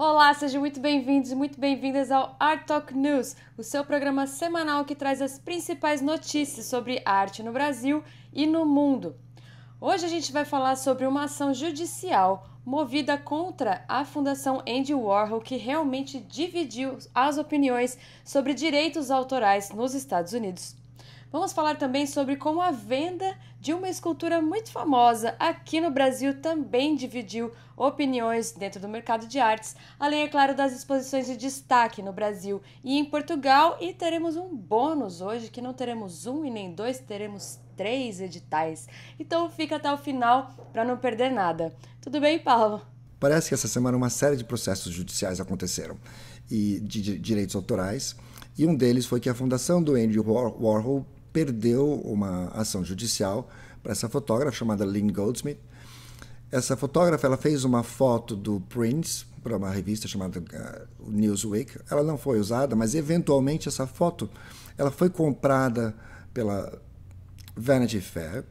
Olá, sejam muito bem-vindos e muito bem-vindas ao Art Talk News, o seu programa semanal que traz as principais notícias sobre arte no Brasil e no mundo. Hoje a gente vai falar sobre uma ação judicial movida contra a Fundação Andy Warhol, que realmente dividiu as opiniões sobre direitos autorais nos Estados Unidos. Vamos falar também sobre como a venda de uma escultura muito famosa aqui no Brasil também dividiu opiniões dentro do mercado de artes, além, é claro, das exposições de destaque no Brasil e em Portugal. E teremos um bônus hoje, que não teremos um e nem dois, teremos três editais. Então fica até o final para não perder nada. Tudo bem, Paulo? Parece que essa semana uma série de processos judiciais aconteceram e de direitos autorais, e um deles foi que a fundação do Andy Warhol perdeu uma ação judicial para essa fotógrafa chamada Lynn Goldsmith. Essa fotógrafa ela fez uma foto do Prince para uma revista chamada ah, Newsweek. Ela não foi usada, mas eventualmente essa foto ela foi comprada pela Vanity Fair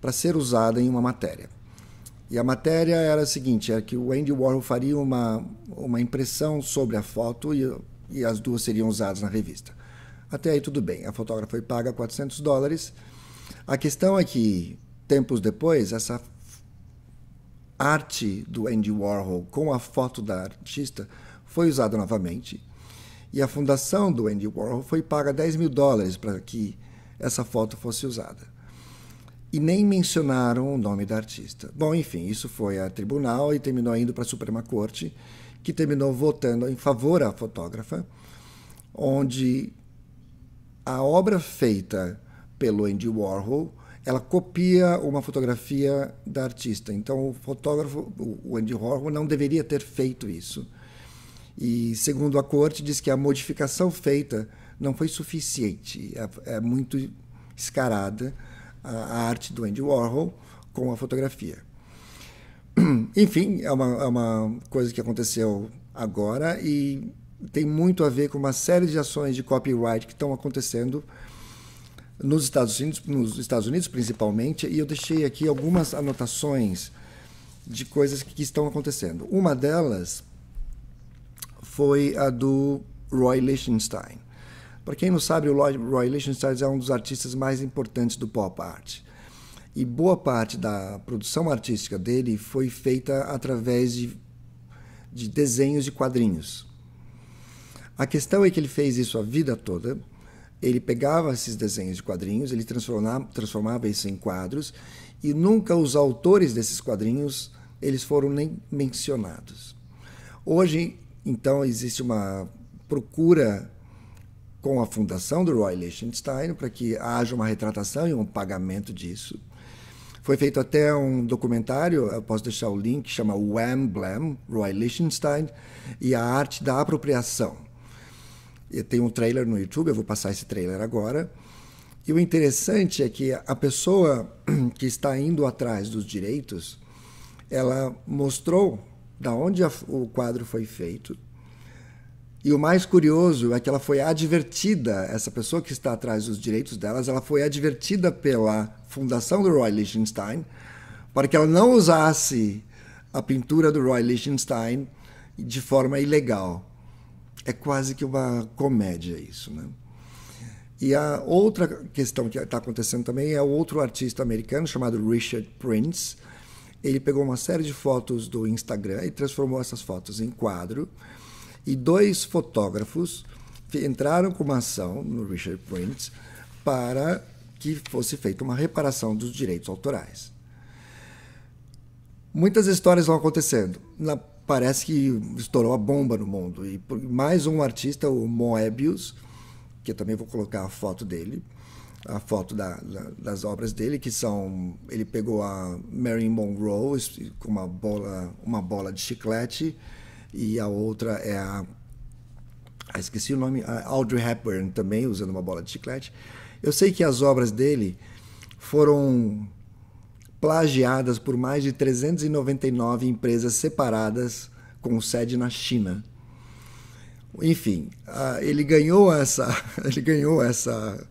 para ser usada em uma matéria. E a matéria era a seguinte, era é que o Andy Warhol faria uma, uma impressão sobre a foto e, e as duas seriam usadas na revista. Até aí tudo bem, a fotógrafa foi paga 400 dólares. A questão é que, tempos depois, essa arte do Andy Warhol com a foto da artista foi usada novamente. E a fundação do Andy Warhol foi paga 10 mil dólares para que essa foto fosse usada. E nem mencionaram o nome da artista. Bom, enfim, isso foi a tribunal e terminou indo para a Suprema Corte, que terminou votando em favor à fotógrafa, onde a obra feita pelo Andy Warhol ela copia uma fotografia da artista. Então, o fotógrafo, o Andy Warhol, não deveria ter feito isso. E, segundo a corte, diz que a modificação feita não foi suficiente. É, é muito escarada a, a, arte do Andy Warhol com a fotografia. Enfim, é uma, é uma coisa que aconteceu agora e tem muito a ver com uma série de ações de copyright que estão acontecendo nos Estados Unidos, nos Estados Unidos principalmente, e eu deixei aqui algumas anotações de coisas que estão acontecendo. Uma delas foi a do Roy Lichtenstein. Para quem não sabe, o Roy Lichtenstein é um dos artistas mais importantes do pop art. E boa parte da produção artística dele foi feita através de, de desenhos de quadrinhos. A questão é que ele fez isso a vida toda. Ele pegava esses desenhos de quadrinhos, ele transformava, transformava isso em quadros, e nunca os autores desses quadrinhos eles foram nem mencionados. Hoje, então, existe uma procura com a fundação do Roy Lichtenstein para que haja uma retratação e um pagamento disso. Foi feito até um documentário, eu posso deixar o link, que chama Wham Blam, Roy Lichtenstein, e a arte da apropriação. Tem um trailer no YouTube, eu vou passar esse trailer agora. E o interessante é que a pessoa que está indo atrás dos direitos, ela mostrou da onde a, o quadro foi feito. E o mais curioso é que ela foi advertida, essa pessoa que está atrás dos direitos delas, ela foi advertida pela fundação do Roy Lichtenstein para que ela não usasse a pintura do Roy Lichtenstein de forma ilegal. É quase que uma comédia isso, né? E a outra questão que está acontecendo também é outro artista americano chamado Richard Prince. Ele pegou uma série de fotos do Instagram e transformou essas fotos em quadro. E dois fotógrafos entraram com uma ação no Richard Prince para que fosse feita uma reparação dos direitos autorais. Muitas histórias vão acontecendo. Na parece que estourou a bomba no mundo. E mais um artista, o Moebius, que eu também vou colocar a foto dele, a foto da, da, das obras dele, que são. Ele pegou a Marilyn Monroe com uma bola, uma bola de chiclete, e a outra é a. Ah, esqueci o nome, Audrey Hepburn também, usando uma bola de chiclete. Eu sei que as obras dele foram plagiadas por mais de 399 empresas separadas com sede na China. Enfim, ah, ele ganhou essa, ele ganhou essa,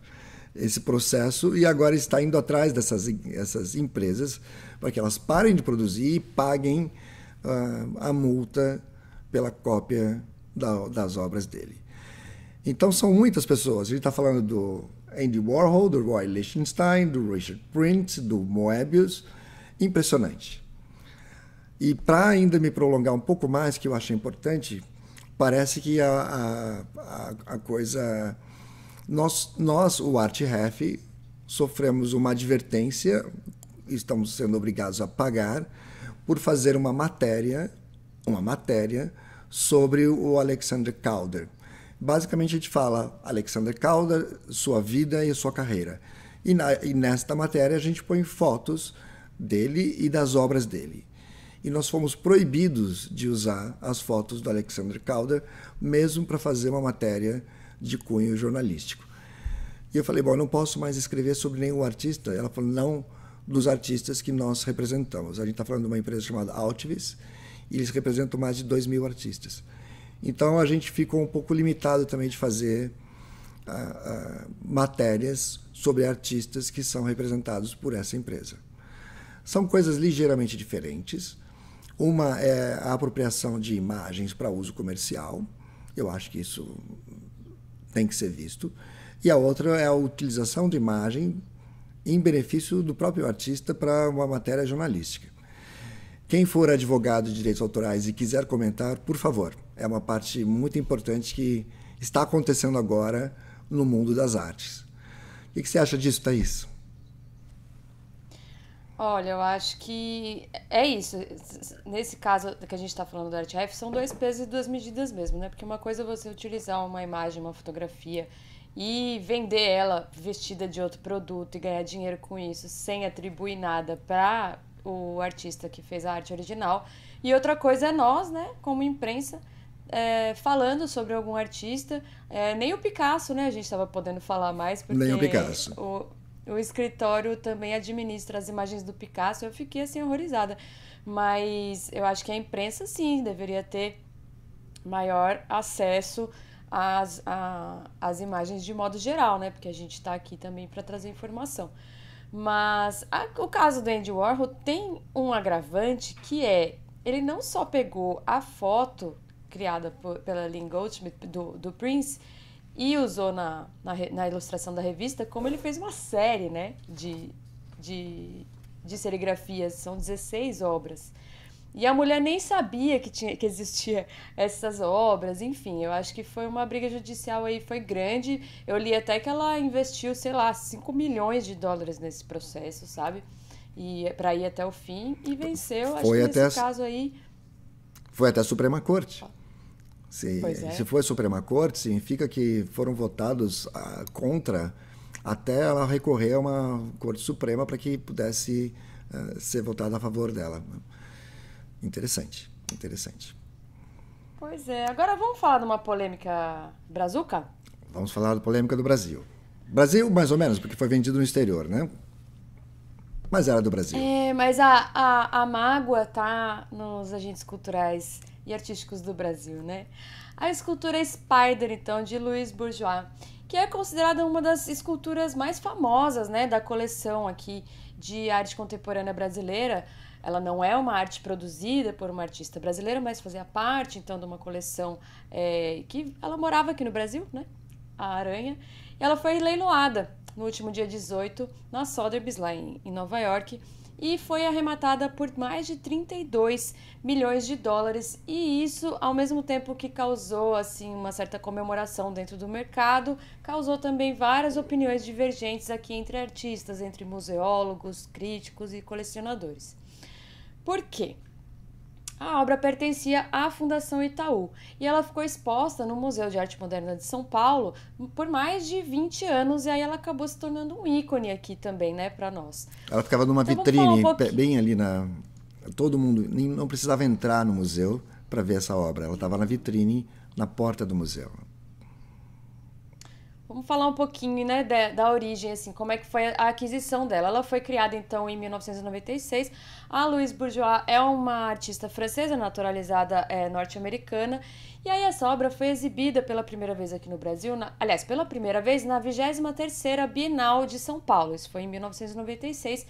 esse processo e agora está indo atrás dessas essas empresas para que elas parem de produzir e paguem ah, a multa pela cópia das obras dele. Então são muitas pessoas. Ele está falando do Andy Warhol, do Roy Lichtenstein, do Richard Prince, do Moebius. Impressionante. E para ainda me prolongar um pouco mais, que eu achei importante, parece que a, a, a coisa. Nós, nós, o Ref, sofremos uma advertência, estamos sendo obrigados a pagar, por fazer uma matéria, uma matéria sobre o Alexander Calder. Basicamente, a gente fala Alexander Calder, sua vida e sua carreira. E, na, e nesta matéria, a gente põe fotos dele e das obras dele e nós fomos proibidos de usar as fotos do Alexander Calder, mesmo para fazer uma matéria de cunho jornalístico. E eu falei, bom, eu não posso mais escrever sobre nenhum artista. Ela falou, não dos artistas que nós representamos. A gente está falando de uma empresa chamada Altvis, e eles representam mais de 2 mil artistas. Então a gente ficou um pouco limitado também de fazer uh, uh, matérias sobre artistas que são representados por essa empresa. São coisas ligeiramente diferentes, uma é a apropriação de imagens para uso comercial, eu acho que isso tem que ser visto. E a outra é a utilização de imagem em benefício do próprio artista para uma matéria jornalística. Quem for advogado de direitos autorais e quiser comentar, por favor, é uma parte muito importante que está acontecendo agora no mundo das artes. O que você acha disso, Thaís? Olha, eu acho que é isso. Nesse caso que a gente está falando do ArtRef, são dois pesos e duas medidas mesmo, né? Porque uma coisa é você utilizar uma imagem, uma fotografia e vender ela vestida de outro produto e ganhar dinheiro com isso sem atribuir nada para o artista que fez a arte original. E outra coisa é nós, né, como imprensa, é, falando sobre algum artista. É, nem o Picasso, né, a gente estava podendo falar mais, porque nem o Picasso. O, o escritório também administra as imagens do Picasso. Eu fiquei assim horrorizada. Mas eu acho que a imprensa sim deveria ter maior acesso às, à, às imagens de modo geral, né? Porque a gente está aqui também para trazer informação. Mas a, o caso do Andy Warhol tem um agravante que é ele não só pegou a foto criada por, pela Lynn Goldschmidt do, do Prince e usou na, na, na, ilustração da revista, como ele fez uma série né, de, de, de serigrafias, são 16 obras. E a mulher nem sabia que, tinha, que existia essas obras, enfim, eu acho que foi uma briga judicial aí, foi grande. Eu li até que ela investiu, sei lá, 5 milhões de dólares nesse processo, sabe? E para ir até o fim e venceu. Foi acho que até nesse a... caso aí. Foi até a Suprema Corte. Ah. Se, é. se foi a Suprema Corte, significa que foram votados a, ah, contra até ela recorrer a uma Corte Suprema para que pudesse uh, ser votada a favor dela. Interessante, interessante. Pois é. Agora vamos falar de uma polêmica brazuca? Vamos falar da polêmica do Brasil. Brasil, mais ou menos, porque foi vendido no exterior, né? Mas era do Brasil. É, mas a, a, a mágoa tá nos agentes culturais e artísticos do Brasil, né? A escultura Spider, então, de Louis Bourgeois, que é considerada uma das esculturas mais famosas, né, da coleção aqui de arte contemporânea brasileira. Ela não é uma arte produzida por uma artista brasileira, mas fazia parte, então, de uma coleção é, que ela morava aqui no Brasil, né? A Aranha. E ela foi leiloada no último dia 18 na Sotheby's, lá em, em Nova York, e foi arrematada por mais de 32 milhões de dólares. E isso, ao mesmo tempo que causou assim uma certa comemoração dentro do mercado, causou também várias opiniões divergentes aqui entre artistas, entre museólogos, críticos e colecionadores. Por quê? A obra pertencia à Fundação Itaú e ela ficou exposta no Museu de Arte Moderna de São Paulo por mais de 20 anos e aí ela acabou se tornando um ícone aqui também, né, para nós. Ela ficava numa então, vitrine um bem ali na todo mundo nem, não precisava entrar no museu para ver essa obra, ela estava na vitrine na porta do museu. Vamos falar um pouquinho né, da, da, origem, assim, como é que foi a aquisição dela. Ela foi criada, então, em 1996. A Louise Bourgeois é uma artista francesa naturalizada é, norte-americana. E aí essa obra foi exibida pela primeira vez aqui no Brasil, na, aliás, pela primeira vez na 23ª Bienal de São Paulo. Isso foi em 1996.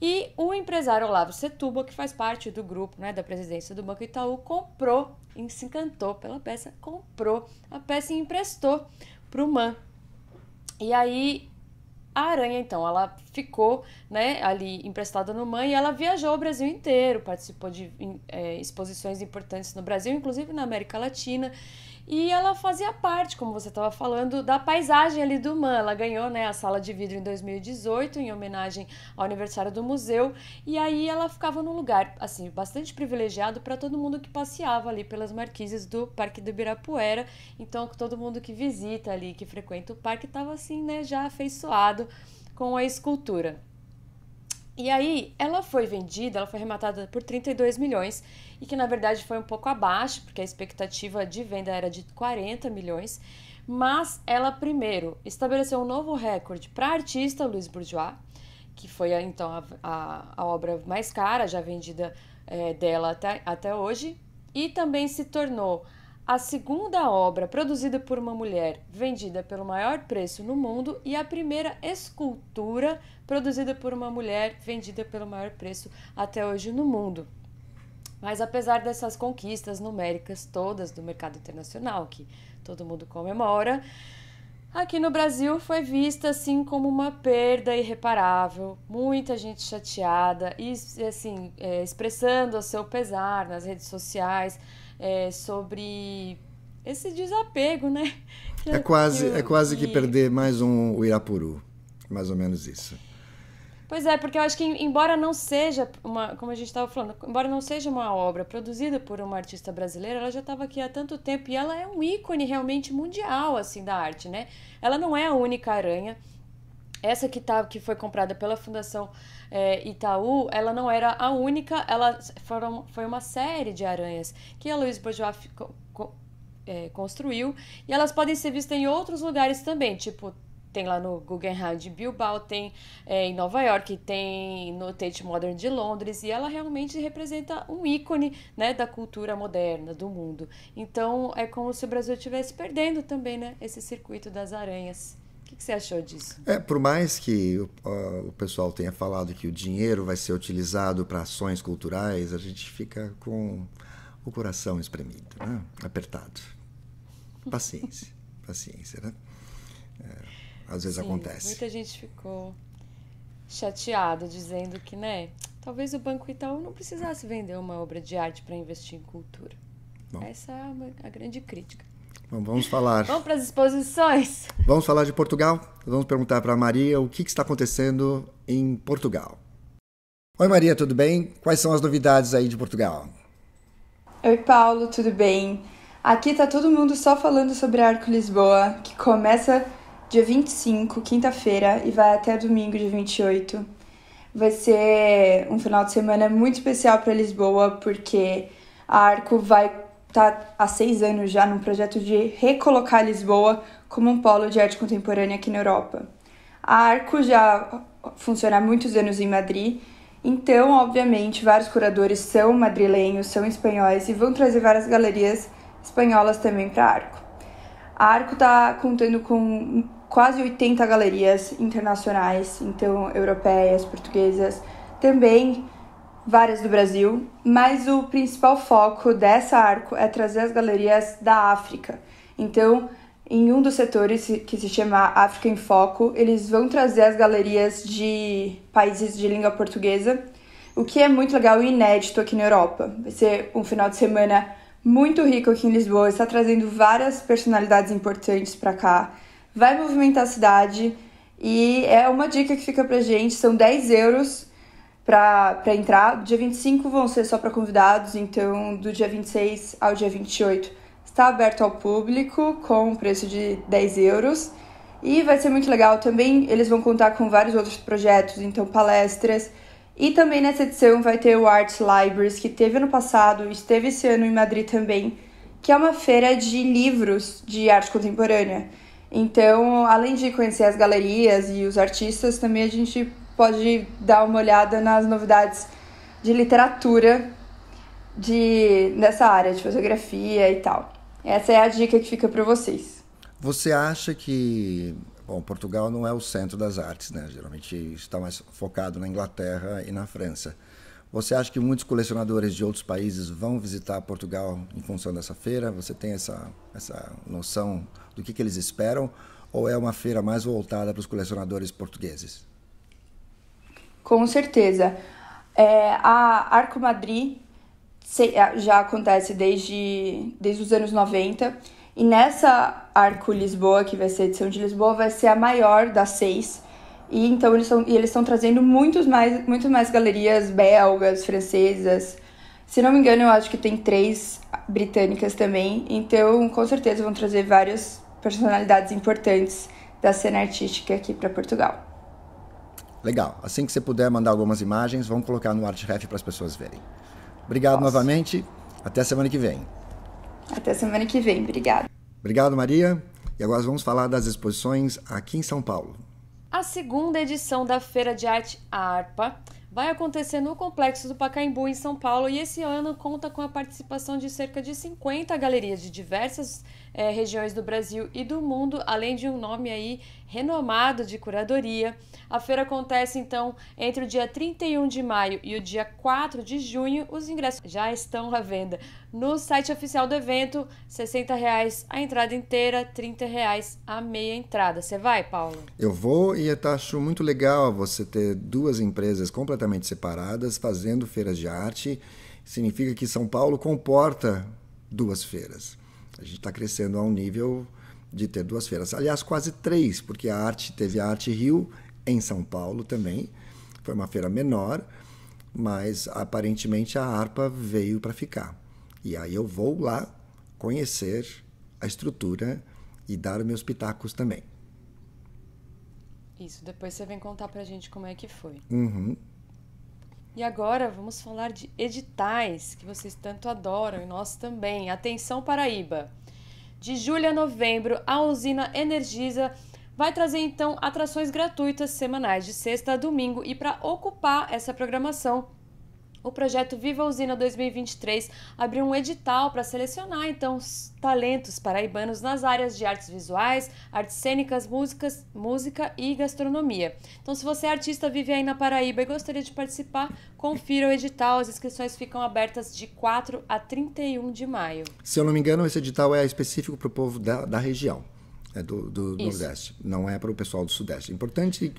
E o empresário Olavo Setúbal, que faz parte do grupo né, da presidência do Banco Itaú, comprou, se encantou pela peça, comprou a peça e emprestou para o MAN, e aí a aranha, então, ela ficou né, ali emprestada no mãe e ela viajou o Brasil inteiro, participou de é, exposições importantes no Brasil, inclusive na América Latina. E ela fazia parte, como você estava falando, da paisagem ali do Man. Ela ganhou né, a sala de vidro em 2018, em homenagem ao aniversário do museu. E aí ela ficava num lugar assim bastante privilegiado para todo mundo que passeava ali pelas marquises do Parque do Ibirapuera. Então, todo mundo que visita ali, que frequenta o parque, estava assim, né, já afeiçoado com a escultura. E aí, ela foi vendida, ela foi arrematada por 32 milhões e que na verdade foi um pouco abaixo, porque a expectativa de venda era de 40 milhões, mas ela primeiro estabeleceu um novo recorde para a artista Louise Bourgeois, que foi então a, a, a obra mais cara já vendida é, dela até, até hoje, e também se tornou a segunda obra produzida por uma mulher vendida pelo maior preço no mundo e a primeira escultura produzida por uma mulher vendida pelo maior preço até hoje no mundo. Mas apesar dessas conquistas numéricas todas do mercado internacional, que todo mundo comemora, aqui no Brasil foi vista assim como uma perda irreparável, muita gente chateada e assim é, expressando o seu pesar nas redes sociais é, sobre esse desapego, né? É quase, que, é quase que perder mais um Irapuru, mais ou menos isso. Pois é, porque eu acho que embora não seja uma, como a gente estava falando, embora não seja uma obra produzida por uma artista brasileira, ela já estava aqui há tanto tempo e ela é um ícone realmente mundial assim da arte, né? Ela não é a única aranha. Essa que, tá, que foi comprada pela Fundação é, Itaú, ela não era a única, ela foram, foi uma série de aranhas que a Luiz Bourgeois é, construiu e elas podem ser vistas em outros lugares também, tipo tem lá no Guggenheim de Bilbao, tem é, em Nova York, tem no Tate Modern de Londres, e ela realmente representa um ícone né, da cultura moderna, do mundo. Então é como se o Brasil estivesse perdendo também né, esse circuito das aranhas. O que, que, você achou disso? É, por mais que o pessoal tenha falado que o dinheiro vai ser utilizado para ações culturais, a gente fica com o coração espremido, né? apertado. Paciência, paciência, né? É às vezes Sim, acontece. Muita gente ficou chateada, dizendo que, né, talvez o Banco Itaú não precisasse vender uma obra de arte para investir em cultura. Bom. Essa é a grande crítica. Bom, vamos falar. vamos para as exposições. Vamos falar de Portugal. Vamos perguntar para a Maria o que, que está acontecendo em Portugal. Oi, Maria, tudo bem? Quais são as novidades aí de Portugal? Oi, Paulo, tudo bem? Aqui está todo mundo só falando sobre a Arco Lisboa, que começa dia 25, quinta-feira, e vai até domingo, dia 28. Vai ser um final de semana muito especial para Lisboa, porque a Arco vai estar tá há seis anos já num projeto de recolocar Lisboa como um polo de arte contemporânea aqui na Europa. A Arco já funciona há muitos anos em Madrid, então, obviamente, vários curadores são madrilenhos, são espanhóis e vão trazer várias galerias espanholas também para Arco. A Arco está contando com quase 80 galerias internacionais, então europeias, portuguesas, também várias do Brasil, mas o principal foco dessa arco é trazer as galerias da África. Então, em um dos setores que se chama África em Foco, eles vão trazer as galerias de países de língua portuguesa, o que é muito legal e inédito aqui na Europa. Vai ser um final de semana muito rico aqui em Lisboa, está trazendo várias personalidades importantes para cá vai movimentar a cidade. E é uma dica que fica pra gente, são 10 euros para entrar. Dia 25 vão ser só para convidados, então do dia 26 ao dia 28 está aberto ao público com um preço de 10 euros. E vai ser muito legal também, eles vão contar com vários outros projetos, então palestras. E também nessa edição vai ter o Art Libraries, que teve ano passado, esteve esse ano em Madrid também, que é uma feira de livros de arte contemporânea. Então, além de conhecer as galerias e os artistas, também a gente pode dar uma olhada nas novidades de literatura de nessa área de fotografia e tal. Essa é a dica que fica para vocês. Você acha que bom, Portugal não é o centro das artes, né? Geralmente está mais focado na Inglaterra e na França. Você acha que muitos colecionadores de outros países vão visitar Portugal em função dessa feira? Você tem essa essa noção do que, que eles esperam? Ou é uma feira mais voltada para os colecionadores portugueses? Com certeza. É, a Arco Madrid é, já acontece desde, desde os anos 90. E nessa Arco Lisboa, que vai ser a edição de Lisboa, vai ser a maior das seis. E então eles estão eles estão trazendo muitos mais, muito mais galerias belgas, francesas. Se não me engano, eu acho que tem três britânicas também. Então, com certeza vão trazer vários personalidades importantes da cena artística aqui para Portugal. Legal. Assim que você puder mandar algumas imagens, vamos colocar no ArtRef para as pessoas verem. Obrigado Posso. novamente. Até semana que vem. Até semana que vem. Obrigado. Obrigado, Maria. E agora vamos falar das exposições aqui em São Paulo. A segunda edição da Feira de Arte ARPA vai acontecer no Complexo do Pacaembu, em São Paulo, e esse ano conta com a participação de cerca de 50 galerias de diversas é, regiões do Brasil e do mundo, além de um nome aí renomado de curadoria. A feira acontece então entre o dia 31 de maio e o dia 4 de junho. Os ingressos já estão à venda no site oficial do evento, R$ reais a entrada inteira, R$ reais a meia entrada. Você vai, Paulo? Eu vou e acho muito legal você ter duas empresas completamente separadas fazendo feiras de arte. Significa que São Paulo comporta duas feiras. A gente está crescendo a um nível de ter duas feiras. Aliás, quase três, porque a arte teve a Arte Rio em São Paulo também. Foi uma feira menor, mas aparentemente a Arpa veio para ficar. E aí eu vou lá conhecer a estrutura e dar meus pitacos também. Isso, depois você vem contar pra gente como é que foi. Uhum. E agora vamos falar de editais que vocês tanto adoram e nós também. Atenção Paraíba. De julho a novembro, a usina Energisa vai trazer então atrações gratuitas semanais de sexta a domingo e para ocupar essa programação, o projeto Viva Usina 2023 abriu um edital para selecionar então talentos paraibanos nas áreas de artes visuais, artes cênicas, músicas, música e gastronomia. Então, se você é artista, vive aí na Paraíba e gostaria de participar, confira o edital. As inscrições ficam abertas de 4 a 31 de maio. Se eu não me engano, esse edital é específico para o povo da, da região. É do, do Nordeste, não é para o pessoal do Sudeste. É importante.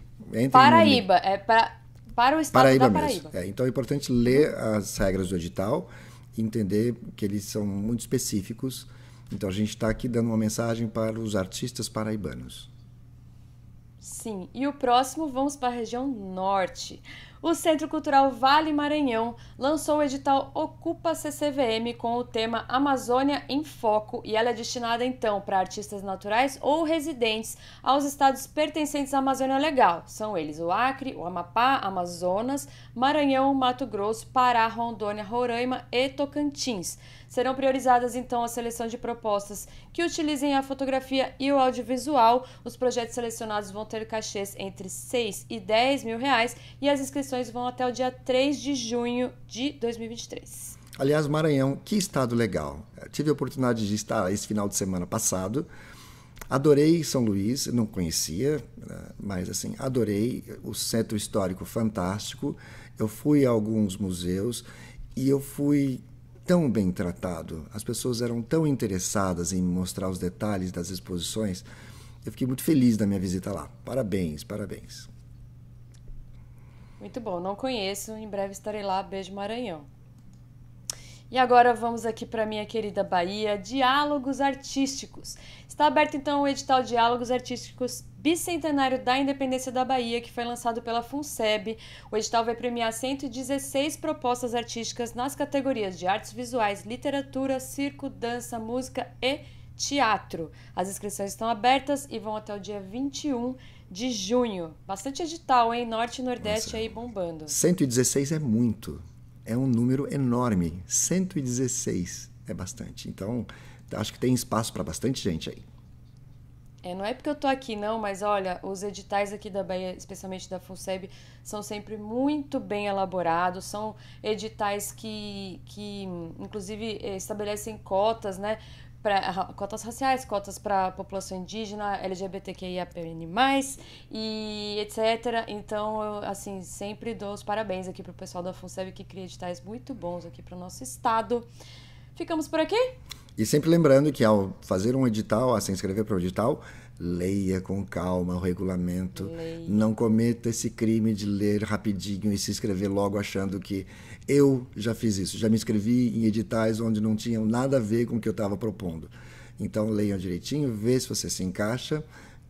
Paraíba, no... é para para o estado Paraíba da Paraíba. Mesmo. É, então é importante ler as regras do edital e entender que eles são muito específicos. Então a gente está aqui dando uma mensagem para os artistas paraibanos. Sim, e o próximo vamos para a região norte o Centro Cultural Vale Maranhão lançou o edital Ocupa CCVM com o tema Amazônia em Foco e ela é destinada então para artistas naturais ou residentes aos estados pertencentes à Amazônia Legal. São eles o Acre, o Amapá, Amazonas, Maranhão, Mato Grosso, Pará, Rondônia, Roraima e Tocantins. Serão priorizadas então a seleção de propostas que utilizem a fotografia e o audiovisual. Os projetos selecionados vão ter cachês entre 6 e 10 mil reais e as inscrições vão até o dia 3 de junho de 2023. Aliás, Maranhão, que estado legal. Eu tive a oportunidade de estar esse final de semana passado. Adorei São Luís, não conhecia, né, mas assim, adorei o centro histórico fantástico. Eu fui a alguns museus e eu fui tão bem tratado. As pessoas eram tão interessadas em mostrar os detalhes das exposições. Eu fiquei muito feliz da minha visita lá. Parabéns, parabéns. Muito bom, não conheço, em breve estarei lá. Beijo, Maranhão. E agora vamos aqui para minha querida Bahia, Diálogos Artísticos. Está aberto então o edital Diálogos Artísticos Bicentenário da Independência da Bahia, que foi lançado pela FUNSEB. O edital vai premiar 116 propostas artísticas nas categorias de artes visuais, literatura, circo, dança, música e teatro. As inscrições estão abertas e vão até o dia 21 de de junho. Bastante edital, hein? Norte e Nordeste Nossa. aí bombando. 116 é muito. É um número enorme. 116 é bastante. Então, acho que tem espaço para bastante gente aí. É, não é porque eu tô aqui não, mas olha, os editais aqui da Bahia, especialmente da FUNSEB, são sempre muito bem elaborados, são editais que, que inclusive, eh, estabelecem cotas, né? Pra, cotas raciais, cotas para a população indígena, LGBTQIAPN+, e etc. Então, eu, assim, sempre dou os parabéns aqui para o pessoal da FUNSEB que cria editais muito bons aqui para o nosso estado. Ficamos por aqui? E sempre lembrando que ao fazer um edital, a se inscrever para o edital, leia com calma o regulamento. Leia. Não cometa esse crime de ler rapidinho e se inscrever logo achando que eu já fiz isso, já me inscrevi em editais onde não tinham nada a ver com o que eu estava propondo. Então leiam direitinho, vê se você se encaixa,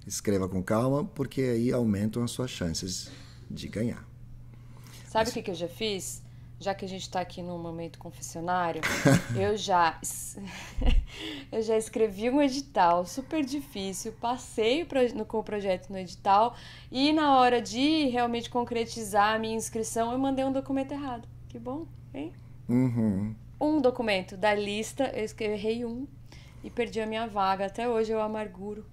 escreva com calma, porque aí aumentam as suas chances de ganhar. Sabe o Mas... que, eu já fiz? já que a gente está aqui no momento confessionário, eu já eu já escrevi um edital super difícil, passei no, com o projeto no edital e na hora de realmente concretizar a minha inscrição eu mandei um documento errado. Que bom, hein? Uhum. Um documento da lista, eu errei um e perdi a minha vaga. Até hoje eu amarguro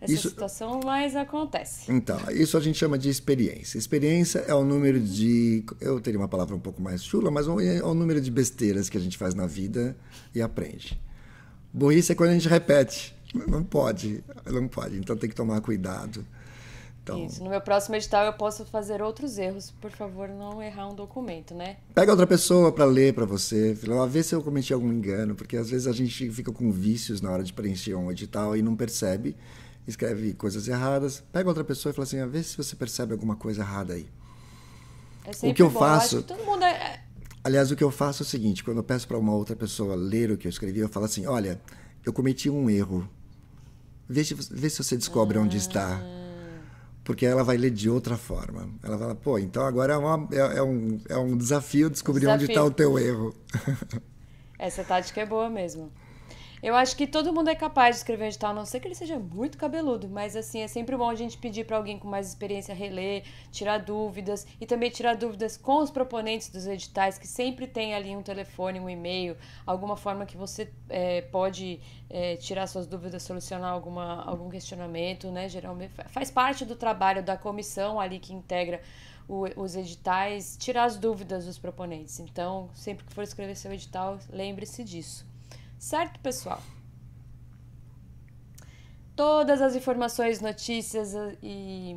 essa isso, situação, mas acontece. Então, isso a gente chama de experiência. Experiência é o número de. Eu teria uma palavra um pouco mais chula, mas é o número de besteiras que a gente faz na vida e aprende. Burrice é quando a gente repete. Não pode, não pode. Então tem que tomar cuidado. Então, Isso. No meu próximo edital eu posso fazer outros erros. Por favor, não errar um documento, né? Pega outra pessoa para ler para você. Fala, vê se eu cometi algum engano, porque às vezes a gente fica com vícios na hora de preencher um edital e não percebe, escreve coisas erradas. Pega outra pessoa e fala assim, ah, vê se você percebe alguma coisa errada aí. É o que eu bom. faço? que todo mundo é, é... Aliás, o que eu faço é o seguinte: quando eu peço para uma outra pessoa ler o que eu escrevi, eu falo assim: olha, eu cometi um erro. Vê se, vê se você descobre ah. onde está porque ela vai ler de outra forma. Ela fala, pô, então agora é, uma, é, é um, é um desafio descobrir desafio. onde está o teu erro. Essa tática é boa mesmo. Eu acho que todo mundo é capaz de escrever edital, a não ser que ele seja muito cabeludo, mas assim, é sempre bom a gente pedir para alguém com mais experiência reler, tirar dúvidas e também tirar dúvidas com os proponentes dos editais, que sempre tem ali um telefone, um e-mail, alguma forma que você é, pode é, tirar suas dúvidas, solucionar alguma, algum questionamento, né? Geralmente faz parte do trabalho da comissão ali que integra o, os editais, tirar as dúvidas dos proponentes. Então, sempre que for escrever seu edital, lembre-se disso. Certo, pessoal? Todas as informações, notícias e,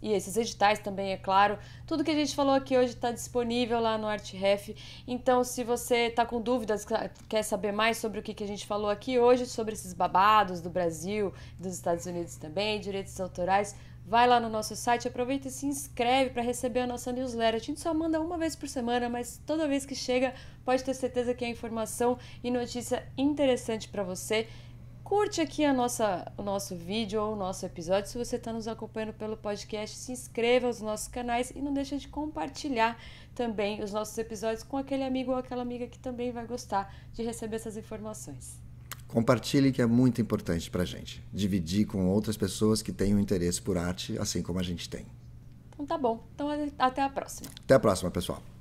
e esses editais também, é claro. Tudo que a gente falou aqui hoje está disponível lá no ArtRef. Então, se você está com dúvidas, quer saber mais sobre o que, que a gente falou aqui hoje, sobre esses babados do Brasil, dos Estados Unidos também, direitos autorais, Vai lá no nosso site, aproveita e se inscreve para receber a nossa newsletter. A gente só manda uma vez por semana, mas toda vez que chega, pode ter certeza que é informação e notícia interessante para você. Curte aqui a nossa, o nosso vídeo ou o nosso episódio se você está nos acompanhando pelo podcast. Se inscreva nos nossos canais e não deixa de compartilhar também os nossos episódios com aquele amigo ou aquela amiga que também vai gostar de receber essas informações. Compartilhe que é muito importante para a gente. Dividir com outras pessoas que têm interesse por arte, assim como a gente tem. Então tá bom. Então até a próxima. Até a próxima, pessoal.